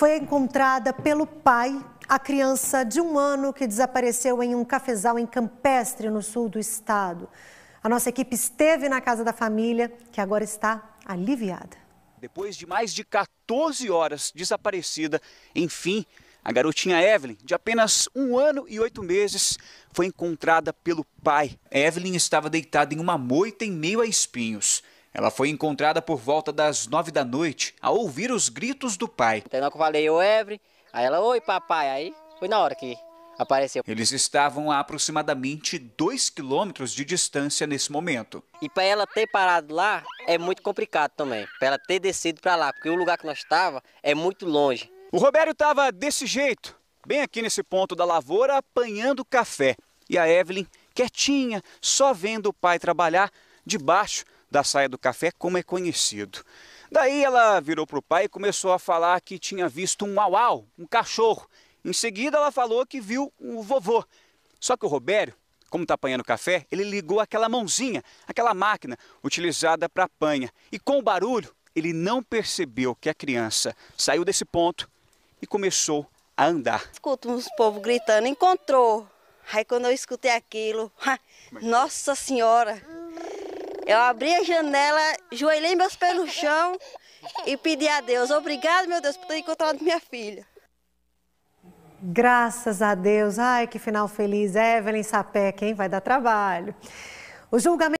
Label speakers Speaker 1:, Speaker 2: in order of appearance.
Speaker 1: foi encontrada pelo pai a criança de um ano que desapareceu em um cafezal em Campestre, no sul do estado. A nossa equipe esteve na casa da família, que agora está aliviada.
Speaker 2: Depois de mais de 14 horas desaparecida, enfim, a garotinha Evelyn, de apenas um ano e oito meses, foi encontrada pelo pai. Evelyn estava deitada em uma moita em meio a espinhos. Ela foi encontrada por volta das nove da noite, a ouvir os gritos do pai. Então
Speaker 3: eu falei, o Evre, aí ela, oi papai, aí foi na hora que apareceu.
Speaker 2: Eles estavam a aproximadamente dois quilômetros de distância nesse momento. E para
Speaker 3: ela ter parado lá, é muito complicado também, para ela ter descido para lá, porque o lugar que nós estava
Speaker 2: é muito longe. O Roberto estava desse jeito, bem aqui nesse ponto da lavoura, apanhando café. E a Evelyn, quietinha, só vendo o pai trabalhar, debaixo da saia do café, como é conhecido. Daí ela virou para o pai e começou a falar que tinha visto um auau, um cachorro. Em seguida ela falou que viu o um vovô. Só que o Robério, como está apanhando café, ele ligou aquela mãozinha, aquela máquina utilizada para apanha. E com o barulho, ele não percebeu que a criança saiu desse ponto e começou a andar.
Speaker 3: Escuto uns povos gritando, encontrou. Aí quando eu escutei aquilo, é nossa senhora, eu abri a janela, joelhei meus pés no chão e pedi a Deus, obrigado, meu Deus, por ter encontrado minha filha.
Speaker 1: Graças a Deus. Ai, que final feliz. Evelyn Sapé, quem vai dar trabalho. O julgamento